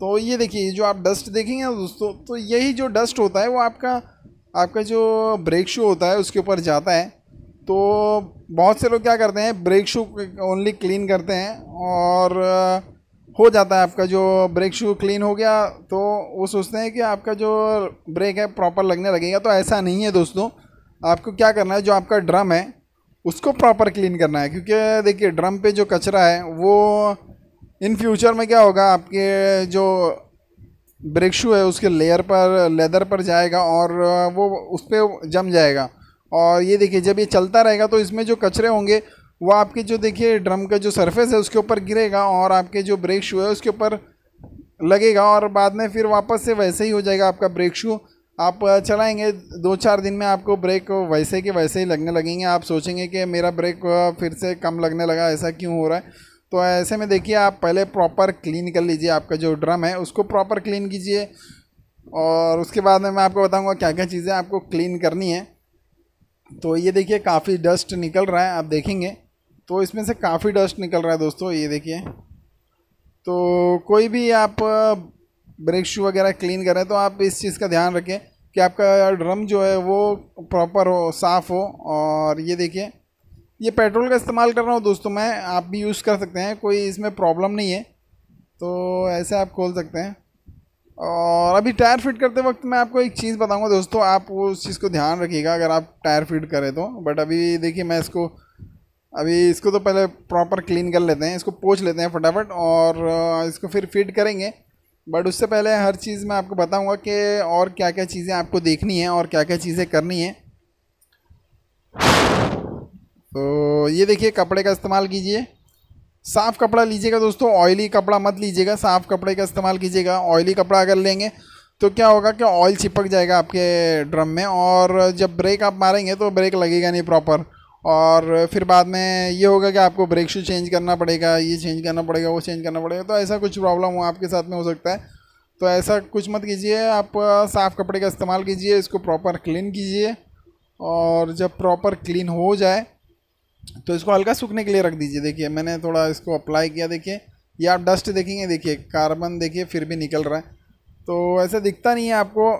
तो ये देखिए जो आप डस्ट देखेंगे दोस्तों तो यही जो डस्ट होता है वो आपका आपका जो ब्रेक शू होता है उसके ऊपर जाता है तो बहुत से लोग क्या करते हैं ब्रेक शू ओनली क्लीन करते हैं और हो जाता है आपका जो ब्रेक शू क्लीन हो गया तो वो सोचते हैं कि आपका जो ब्रेक है प्रॉपर लगने लगेगा तो ऐसा नहीं है दोस्तों आपको क्या करना है जो आपका ड्रम है उसको प्रॉपर क्लीन करना है क्योंकि देखिए ड्रम पे जो कचरा है वो इन फ्यूचर में क्या होगा आपके जो ब्रेक शू है उसके लेयर पर लेदर पर जाएगा और वो उस पर जम जाएगा और ये देखिए जब ये चलता रहेगा तो इसमें जो कचरे होंगे वो आपके जो देखिए ड्रम का जो सरफेस है उसके ऊपर गिरेगा और आपके जो ब्रेक शू है उसके ऊपर लगेगा और बाद में फिर वापस से वैसे ही हो जाएगा आपका ब्रेक शू आप चलाएंगे दो चार दिन में आपको ब्रेक वैसे के वैसे ही लगने लगेंगे आप सोचेंगे कि मेरा ब्रेक फिर से कम लगने लगा ऐसा क्यों हो रहा है तो ऐसे में देखिए आप पहले प्रॉपर क्लीन कर लीजिए आपका जो ड्रम है उसको प्रॉपर क्लीन कीजिए और उसके बाद में मैं आपको बताऊंगा क्या क्या चीज़ें आपको क्लीन करनी है तो ये देखिए काफ़ी डस्ट निकल रहा है आप देखेंगे तो इसमें से काफ़ी डस्ट निकल रहा है दोस्तों ये देखिए तो कोई भी आप ब्रेक शू वगैरह क्लीन करें तो आप इस चीज़ का ध्यान रखें कि आपका ड्रम जो है वो प्रॉपर हो साफ़ हो और ये देखिए ये पेट्रोल का इस्तेमाल कर रहा हूँ दोस्तों मैं आप भी यूज़ कर सकते हैं कोई इसमें प्रॉब्लम नहीं है तो ऐसे आप खोल सकते हैं और अभी टायर फिट करते वक्त मैं आपको एक चीज़ बताऊंगा दोस्तों आप उस चीज़ को ध्यान रखिएगा अगर आप टायर फिट करें तो बट अभी देखिए मैं इसको अभी इसको तो पहले प्रॉपर क्लीन कर लेते हैं इसको पोछ लेते हैं फटाफट और इसको फिर फिट करेंगे बट उससे पहले हर चीज़ मैं आपको बताऊंगा कि और क्या क्या चीज़ें आपको देखनी है और क्या क्या चीज़ें करनी है तो ये देखिए कपड़े का इस्तेमाल कीजिए साफ़ कपड़ा लीजिएगा दोस्तों ऑयली कपड़ा मत लीजिएगा साफ़ कपड़े का इस्तेमाल कीजिएगा ऑयली कपड़ा अगर लेंगे तो क्या होगा कि ऑयल चिपक जाएगा आपके ड्रम में और जब ब्रेक आप मारेंगे तो ब्रेक लगेगा नहीं प्रॉपर और फिर बाद में ये होगा कि आपको ब्रेक शू चेंज करना पड़ेगा ये चेंज करना पड़ेगा वो चेंज करना पड़ेगा तो ऐसा कुछ प्रॉब्लम हो आपके साथ में हो सकता है तो ऐसा कुछ मत कीजिए आप साफ़ कपड़े का इस्तेमाल कीजिए इसको प्रॉपर क्लीन कीजिए और जब प्रॉपर क्लीन हो जाए तो इसको हल्का सूखने के लिए रख दीजिए देखिए मैंने थोड़ा इसको अप्लाई किया देखिए ये आप डस्ट देखेंगे देखिए कार्बन देखिए फिर भी निकल रहा है तो ऐसा दिखता नहीं है आपको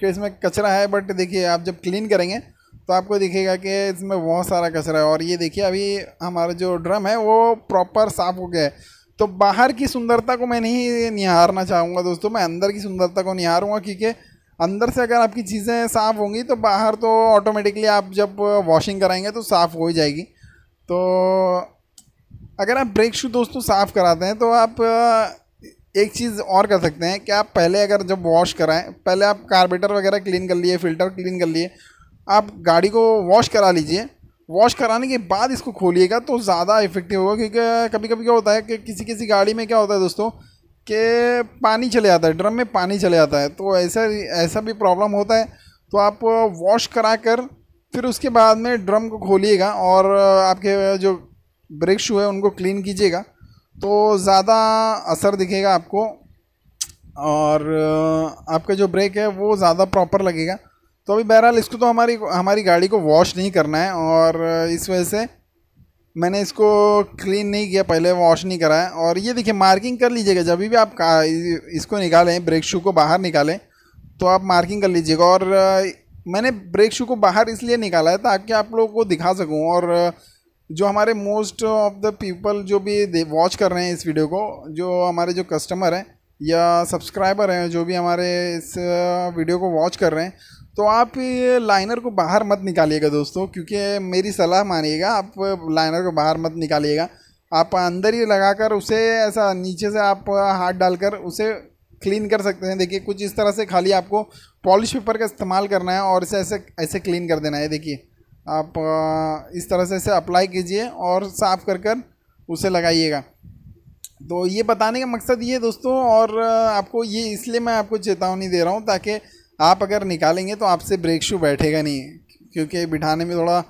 कि इसमें कचरा है बट देखिए आप जब क्लीन करेंगे तो आपको दिखेगा कि इसमें बहुत सारा कचरा है और ये देखिए अभी हमारा जो ड्रम है वो प्रॉपर साफ़ हो गया है तो बाहर की सुंदरता को मैं नहीं निहारना चाहूँगा दोस्तों मैं अंदर की सुंदरता को निहारूँगा क्योंकि अंदर से अगर आपकी चीज़ें साफ़ होंगी तो बाहर तो ऑटोमेटिकली आप जब वॉशिंग कराएंगे तो साफ़ हो ही जाएगी तो अगर आप ब्रेक शू दोस्तों साफ़ कराते हैं तो आप एक चीज़ और कर सकते हैं कि आप पहले अगर जब वॉश कराएं पहले आप कार्बेटर वगैरह क्लीन कर लिए फ़िल्टर क्लीन कर लिए आप गाड़ी को वॉश करा लीजिए वॉश कराने के बाद इसको खोलिएगा तो ज़्यादा इफेक्टिव होगा क्योंकि कभी कभी क्या होता है कि किसी किसी गाड़ी में क्या होता है दोस्तों कि पानी चले जाता है ड्रम में पानी चले जाता है तो ऐसा ऐसा भी प्रॉब्लम होता है तो आप वॉश करा कर फिर उसके बाद में ड्रम को खोलिएगा और आपके जो ब्रेक शू है उनको क्लीन कीजिएगा तो ज़्यादा असर दिखेगा आपको और आपका जो ब्रेक है वो ज़्यादा प्रॉपर लगेगा तो अभी बहरहाल इसको तो हमारी हमारी गाड़ी को वॉश नहीं करना है और इस वजह से मैंने इसको क्लीन नहीं किया पहले वॉश नहीं करा है और ये देखिए मार्किंग कर लीजिएगा जब भी आप इसको निकालें ब्रेक शू को बाहर निकालें तो आप मार्किंग कर लीजिएगा और मैंने ब्रेक शू को बाहर इसलिए निकाला है ताकि आप लोगों को दिखा सकूं और जो हमारे मोस्ट ऑफ द पीपल जो भी वॉच कर रहे हैं इस वीडियो को जो हमारे जो कस्टमर हैं या सब्सक्राइबर हैं जो भी हमारे इस वीडियो को वॉच कर रहे हैं तो आप ये लाइनर को बाहर मत निकालिएगा दोस्तों क्योंकि मेरी सलाह मानिएगा आप लाइनर को बाहर मत निकालिएगा आप अंदर ही लगाकर उसे ऐसा नीचे से आप हाथ डालकर उसे क्लीन कर सकते हैं देखिए कुछ इस तरह से खाली आपको पॉलिश पेपर का इस्तेमाल करना है और इसे ऐसे ऐसे क्लीन कर देना है देखिए आप इस तरह से इसे अप्लाई कीजिए और साफ़ कर कर उसे लगाइएगा तो ये बताने का मकसद ये दोस्तों और आपको ये इसलिए मैं आपको चेतावनी दे रहा हूँ ताकि आप अगर निकालेंगे तो आपसे ब्रेक शू बैठेगा नहीं क्योंकि बिठाने में थोड़ा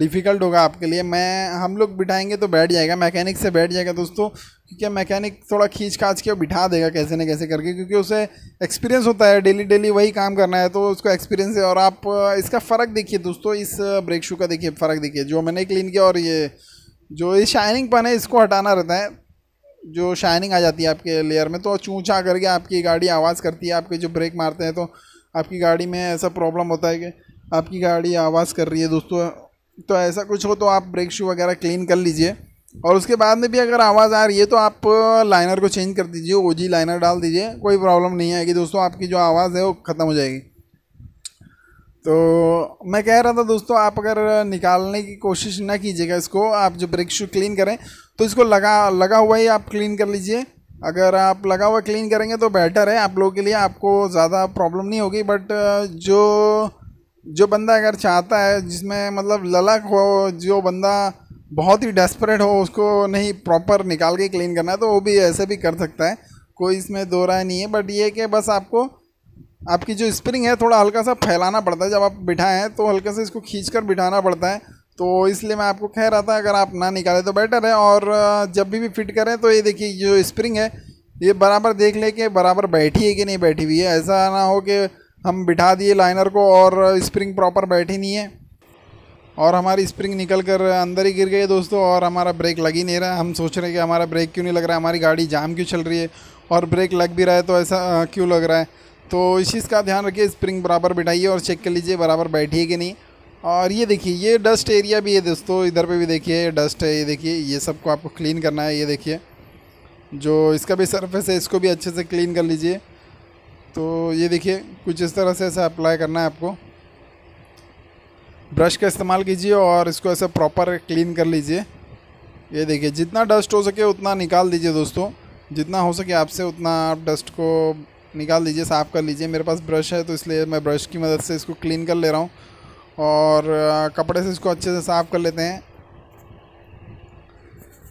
डिफ़िकल्ट होगा आपके लिए मैं हम लोग बिठाएंगे तो बैठ जाएगा मैकेनिक से बैठ जाएगा दोस्तों क्योंकि मैकेनिक थोड़ा खींच खाच के बिठा देगा कैसे ना कैसे करके क्योंकि उसे एक्सपीरियंस होता है डेली डेली वही काम करना है तो उसको एक्सपीरियंस है और आप इसका फ़र्क देखिए दोस्तों इस ब्रेक शू का देखिए फ़र्क देखिए जो मैंने क्लीन किया और ये जो ये शाइनिंग पन है इसको हटाना रहता है जो शाइनिंग आ जाती है आपके लेयर में तो चूँचा करके आपकी गाड़ी आवाज़ करती है आपके जो ब्रेक मारते हैं तो आपकी गाड़ी में ऐसा प्रॉब्लम होता है कि आपकी गाड़ी आवाज़ कर रही है दोस्तों तो ऐसा कुछ हो तो आप ब्रेक शू वगैरह क्लीन कर लीजिए और उसके बाद में भी अगर आवाज़ आ रही है तो आप लाइनर को चेंज कर दीजिए जी लाइनर डाल दीजिए कोई प्रॉब्लम नहीं आएगी दोस्तों आपकी जो आवाज़ है वो ख़त्म हो जाएगी तो मैं कह रहा था दोस्तों आप अगर निकालने की कोशिश ना कीजिएगा इसको आप जो ब्रेक शू क्लीन करें तो इसको लगा लगा हुआ ही आप क्लीन कर लीजिए अगर आप लगा हुआ क्लीन करेंगे तो बेटर है आप लोगों के लिए आपको ज़्यादा प्रॉब्लम नहीं होगी बट uh, जो जो बंदा अगर चाहता है जिसमें मतलब ललक हो जो बंदा बहुत ही डेस्परेट हो उसको नहीं प्रॉपर निकाल के क्लीन करना है तो वो भी ऐसे भी कर सकता है कोई इसमें दो राय नहीं है बट ये कि बस आपको आपकी जो स्प्रिंग है थोड़ा हल्का सा फैलाना पड़ता है जब आप बिठाएँ तो हल्के से इसको खींच कर बिठाना पड़ता है तो इसलिए मैं आपको कह रहा था अगर आप ना निकालें तो बेटर है और जब भी भी फिट करें तो ये देखिए जो स्प्रिंग है ये बराबर देख ले कि बराबर बैठी है कि नहीं बैठी हुई है ऐसा ना हो कि हम बिठा दिए लाइनर को और स्प्रिंग प्रॉपर बैठी नहीं है और हमारी स्प्रिंग निकल कर अंदर ही गिर गई दोस्तों और हमारा ब्रेक लग ही नहीं रहा हम सोच रहे हैं कि हमारा ब्रेक क्यों नहीं लग रहा है हमारी गाड़ी जाम क्यों चल रही है और ब्रेक लग भी रहा है तो ऐसा क्यों लग रहा है तो इस चीज़ का ध्यान रखिए स्प्रिंग बराबर बिठाइए और चेक कर लीजिए बराबर बैठिए कि नहीं और ये देखिए ये डस्ट एरिया भी है दोस्तों इधर पे भी देखिए डस्ट है ये देखिए ये सब को आपको क्लीन करना है ये देखिए जो इसका भी सरफेस है इसको भी अच्छे से क्लीन कर लीजिए तो ये देखिए कुछ इस तरह से ऐसा अप्लाई करना है आपको ब्रश का इस्तेमाल कीजिए और इसको ऐसा प्रॉपर क्लीन कर लीजिए ये देखिए जितना डस्ट हो सके उतना निकाल दीजिए दोस्तों जितना हो सके आपसे उतना आप डस्ट को निकाल दीजिए साफ़ कर लीजिए मेरे पास ब्रश है तो इसलिए मैं ब्रश की मदद से इसको क्लीन कर ले रहा हूँ और कपड़े से इसको अच्छे से साफ़ कर लेते हैं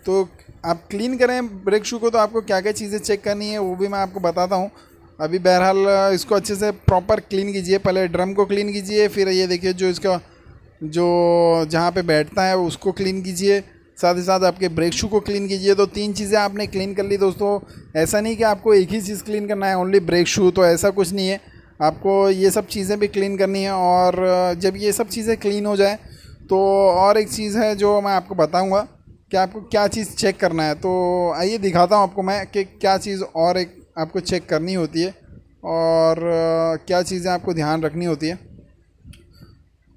तो आप क्लीन करें ब्रेक शू को तो आपको क्या क्या चीज़ें चेक करनी है वो भी मैं आपको बताता हूँ अभी बहरहाल इसको अच्छे से प्रॉपर क्लीन कीजिए पहले ड्रम को क्लीन कीजिए फिर ये देखिए जो इसका जो जहाँ पे बैठता है उसको क्लीन कीजिए साथ ही साथ आपके ब्रेक शू को क्लीन कीजिए तो तीन चीज़ें आपने क्लीन कर ली दोस्तों ऐसा नहीं कि आपको एक ही चीज़ क्लीन करना है ओनली ब्रेक शू तो ऐसा कुछ नहीं है आपको ये सब चीज़ें भी क्लीन करनी है और जब ये सब चीज़ें क्लीन हो जाए तो और एक चीज़ है जो मैं आपको बताऊंगा कि आपको क्या चीज़ चेक करना है तो आइए दिखाता हूँ आपको मैं कि क्या चीज़ और एक आपको चेक करनी होती है और क्या चीज़ें आपको ध्यान रखनी होती है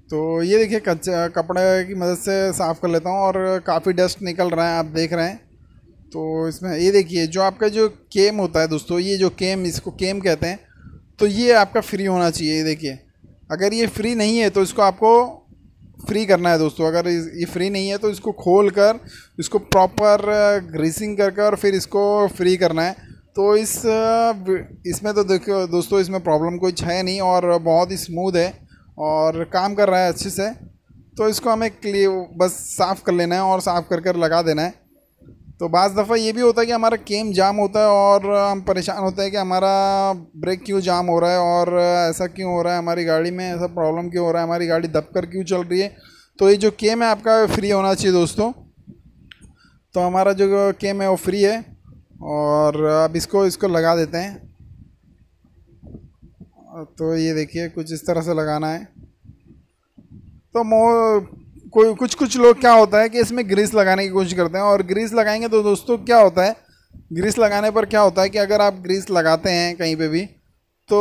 तो ये देखिए कच्चा कपड़े की मदद से साफ़ कर लेता हूँ और काफ़ी डस्ट निकल रहा है आप देख रहे हैं तो इसमें ये देखिए जो आपका जो केम होता है दोस्तों ये जो केम इसको केम कहते हैं तो ये आपका फ्री होना चाहिए देखिए अगर ये फ्री नहीं है तो इसको आपको फ्री करना है दोस्तों अगर ये फ्री नहीं है तो इसको खोल कर इसको प्रॉपर ग्रीसिंग कर कर फिर इसको फ्री करना है तो इस इसमें तो देखो दोस्तों इसमें प्रॉब्लम कोई है नहीं और बहुत ही स्मूथ है और काम कर रहा है अच्छे से तो इसको हमें क्लियर बस साफ़ कर लेना है और साफ़ कर कर लगा देना है तो बज़ दफ़ा ये भी होता है कि हमारा केम जाम होता है और हम परेशान होते हैं कि हमारा ब्रेक क्यों जाम हो रहा है और ऐसा क्यों हो रहा है हमारी गाड़ी में ऐसा प्रॉब्लम क्यों हो रहा है हमारी गाड़ी दब कर क्यों चल रही है तो ये जो केम है आपका फ्री होना चाहिए दोस्तों तो हमारा जो केम है वो फ्री है और अब इसको इसको लगा देते हैं तो ये देखिए कुछ इस तरह से लगाना है तो मो कोई कुछ कुछ लोग क्या होता है कि इसमें ग्रीस लगाने की कोशिश करते हैं और ग्रीस लगाएंगे तो दोस्तों क्या होता है ग्रीस लगाने पर क्या होता है कि अगर आप ग्रीस लगाते हैं कहीं पे भी तो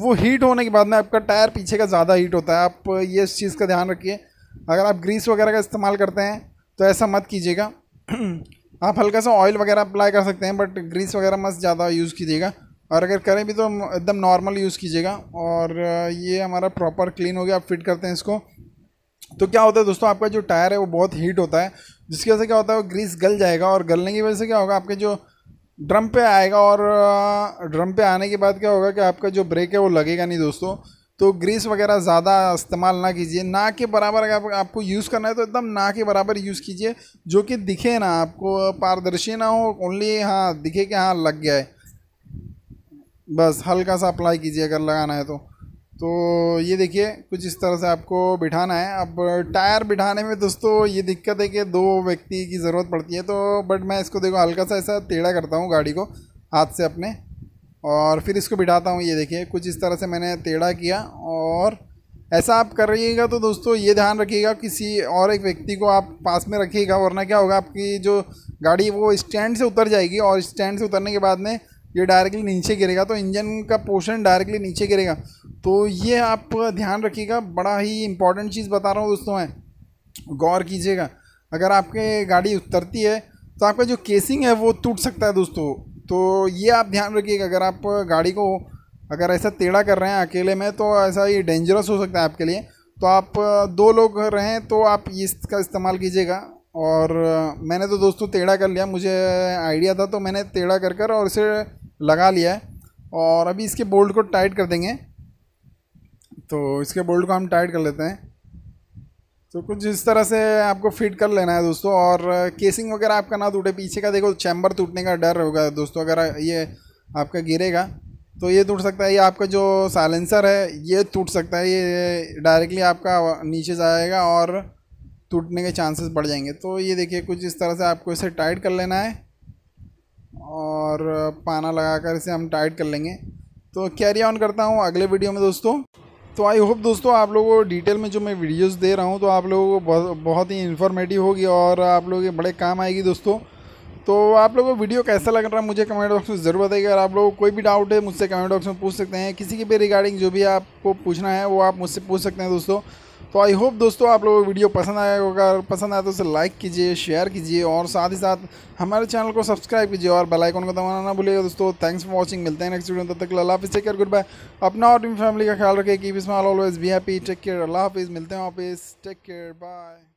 वो हीट होने के बाद में आपका टायर पीछे का ज़्यादा हीट होता है आप ये इस चीज़ का ध्यान रखिए अगर आप ग्रीस वगैरह का इस्तेमाल करते हैं तो ऐसा मत कीजिएगा (clears throat) आप हल्का सा ऑयल वगैरह अप्लाई कर सकते हैं बट ग्रीस वगैरह मत ज़्यादा यूज़ कीजिएगा और अगर करें भी तो एकदम नॉर्मल यूज़ कीजिएगा और ये हमारा प्रॉपर क्लीन हो गया आप फिट करते हैं इसको तो क्या होता है दोस्तों आपका जो टायर है वो बहुत हीट होता है जिसकी वजह से क्या होता है वो ग्रीस गल जाएगा और गलने की वजह से क्या होगा आपके जो ड्रम पे आएगा और ड्रम पे आने के बाद क्या होगा कि आपका जो ब्रेक है वो लगेगा नहीं दोस्तों तो ग्रीस वगैरह ज़्यादा इस्तेमाल ना कीजिए ना के बराबर अगर आप, आपको यूज़ करना है तो एकदम ना के बराबर यूज़ कीजिए जो कि दिखे ना आपको पारदर्शी ना हो ओनली हाँ दिखे कि हाँ लग गया है बस हल्का सा अप्लाई कीजिए अगर लगाना है तो तो ये देखिए कुछ इस तरह से आपको बिठाना है अब टायर बिठाने में दोस्तों ये दिक्कत है कि दो व्यक्ति की ज़रूरत पड़ती है तो बट मैं इसको देखो हल्का सा ऐसा टेढ़ा करता हूँ गाड़ी को हाथ से अपने और फिर इसको बिठाता हूँ ये देखिए कुछ इस तरह से मैंने टेढ़ा किया और ऐसा आप करिएगा तो दोस्तों ये ध्यान रखिएगा किसी और एक व्यक्ति को आप पास में रखिएगा वरना क्या होगा आपकी जो गाड़ी वो स्टैंड से उतर जाएगी और स्टैंड से उतरने के बाद में ये डायरेक्टली नीचे गिरेगा तो इंजन का पोर्शन डायरेक्टली नीचे गिरेगा तो ये आप ध्यान रखिएगा बड़ा ही इंपॉर्टेंट चीज़ बता रहा हूँ दोस्तों मैं गौर कीजिएगा अगर आपके गाड़ी उतरती है तो आपका जो केसिंग है वो टूट सकता है दोस्तों तो ये आप ध्यान रखिएगा अगर आप गाड़ी को अगर ऐसा टेढ़ा कर रहे हैं अकेले में तो ऐसा ये डेंजरस हो सकता है आपके लिए तो आप दो लोग रहें तो आप इसका इस्तेमाल कीजिएगा और मैंने तो दोस्तों टेढ़ा कर लिया मुझे आइडिया था तो मैंने टेढ़ा कर कर और इसे लगा लिया है और अभी इसके बोल्ट को टाइट कर देंगे तो इसके बोल्ट को हम टाइट कर लेते हैं तो कुछ इस तरह से आपको फिट कर लेना है दोस्तों और केसिंग वगैरह आपका ना टूटे पीछे का देखो चैम्बर टूटने का डर होगा दोस्तों अगर ये आपका गिरेगा तो ये टूट सकता है ये आपका जो साइलेंसर है ये टूट सकता है ये डायरेक्टली आपका नीचे जाएगा और टूटने के चांसेस बढ़ जाएंगे तो ये देखिए कुछ इस तरह से आपको इसे टाइट कर लेना है और पाना लगाकर इसे हम टाइट कर लेंगे तो कैरी ऑन करता हूँ अगले वीडियो में दोस्तों तो आई होप दोस्तों आप लोगों को डिटेल में जो मैं वीडियोस दे रहा हूँ तो आप लोगों को बहुत बहुत ही इन्फॉर्मेटिव होगी और आप लोगों के बड़े काम आएगी दोस्तों तो आप लोगों को वीडियो कैसा लग रहा है मुझे कमेंट बॉक्स में ज़रूर बताइए अगर आप लोगों को कोई भी डाउट है मुझसे कमेंट बॉक्स में पूछ सकते हैं किसी के भी रिगार्डिंग जो भी आपको पूछना है वो आप मुझसे पूछ सकते हैं दोस्तों तो आई होप दोस्तों आप लोगों को वीडियो पसंद आया होगा अगर पसंद आया तो उसे लाइक कीजिए शेयर कीजिए और साथ ही साथ हमारे चैनल को सब्सक्राइब कीजिए और बेल आइकन को दबाना ना भूलिएगा दोस्तों थैंक्स फॉर वाचिंग मिलते हैं नेक्स्ट वीडियो तब तक अल्लाह हाफिज़ टेक केयर गुड बाय अपना और अपनी फैमिली का ख्याल रखिए keep small always be happy take care अल्लाह हाफिज़ मिलते हैं वापस टेक केयर बाय